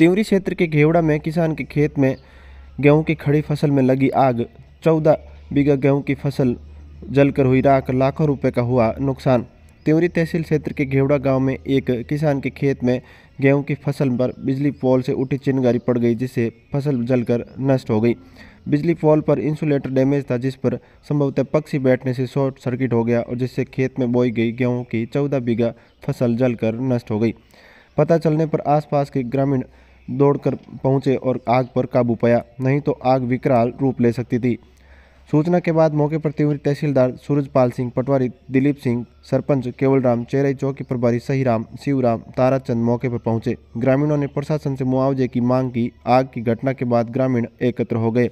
त्योरी क्षेत्र के घेवड़ा में किसान के खेत में गेहूं की खड़ी फसल में लगी आग चौदह बीघा गेहूं की फसल जलकर हुई राख लाखों रुपए का हुआ नुकसान त्योरी तहसील क्षेत्र के घेवड़ा गांव में एक किसान के खेत में गेहूं की फसल पर बिजली पोल से उठी चिनगारी पड़ गई जिससे फसल जलकर नष्ट हो गई बिजली पोल पर इंसुलेटर डैमेज था जिस पर संभवतः पक्षी बैठने से शॉर्ट सर्किट हो गया और जिससे खेत में बोई गई गेहूँ की चौदह बीघा फसल जलकर नष्ट हो गई पता चलने पर आसपास के ग्रामीण दौड़कर पहुंचे और आग पर काबू पाया नहीं तो आग विकराल रूप ले सकती थी सूचना के बाद मौके पर तिवरी तहसीलदार सूरजपाल सिंह पटवारी दिलीप सिंह सरपंच केवलराम चेरई चौकी प्रभारी सहीराम शिवराम ताराचंद मौके पर पहुंचे ग्रामीणों ने प्रशासन से मुआवजे की मांग की आग की घटना के बाद ग्रामीण एकत्र हो गए